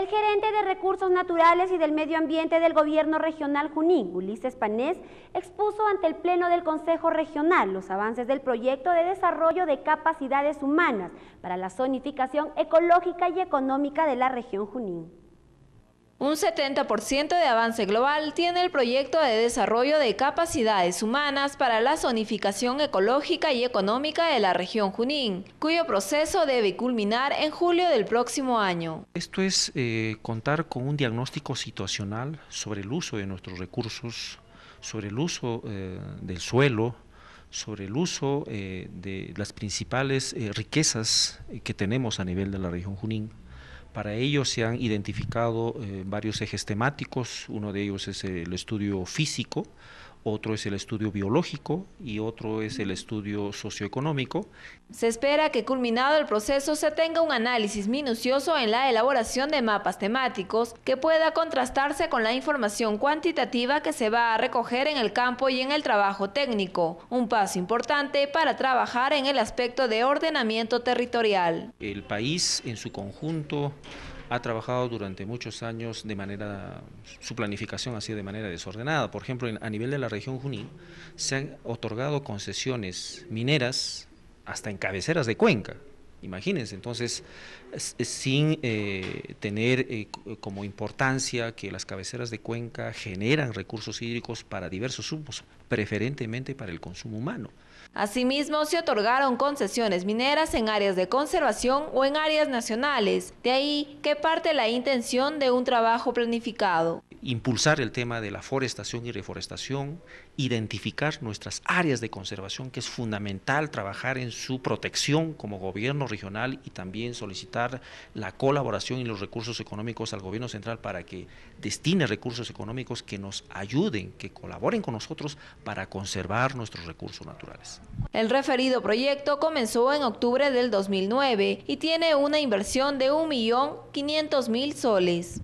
El gerente de Recursos Naturales y del Medio Ambiente del Gobierno Regional Junín, Ulises Panés, expuso ante el Pleno del Consejo Regional los avances del proyecto de desarrollo de capacidades humanas para la zonificación ecológica y económica de la región Junín. Un 70% de avance global tiene el proyecto de desarrollo de capacidades humanas para la zonificación ecológica y económica de la región Junín, cuyo proceso debe culminar en julio del próximo año. Esto es eh, contar con un diagnóstico situacional sobre el uso de nuestros recursos, sobre el uso eh, del suelo, sobre el uso eh, de las principales riquezas que tenemos a nivel de la región Junín para ello se han identificado eh, varios ejes temáticos, uno de ellos es el estudio físico, otro es el estudio biológico y otro es el estudio socioeconómico. Se espera que culminado el proceso se tenga un análisis minucioso en la elaboración de mapas temáticos que pueda contrastarse con la información cuantitativa que se va a recoger en el campo y en el trabajo técnico, un paso importante para trabajar en el aspecto de ordenamiento territorial. El país en su conjunto ha trabajado durante muchos años de manera, su planificación ha sido de manera desordenada. Por ejemplo, a nivel de la región Junín se han otorgado concesiones mineras hasta en cabeceras de cuenca. Imagínense, entonces, sin eh, tener eh, como importancia que las cabeceras de cuenca generan recursos hídricos para diversos usos, preferentemente para el consumo humano. Asimismo, se otorgaron concesiones mineras en áreas de conservación o en áreas nacionales, de ahí que parte la intención de un trabajo planificado. Impulsar el tema de la forestación y reforestación, identificar nuestras áreas de conservación, que es fundamental trabajar en su protección como gobierno regional y también solicitar la colaboración y los recursos económicos al gobierno central para que destine recursos económicos que nos ayuden, que colaboren con nosotros para conservar nuestros recursos naturales. El referido proyecto comenzó en octubre del 2009 y tiene una inversión de 1.500.000 soles.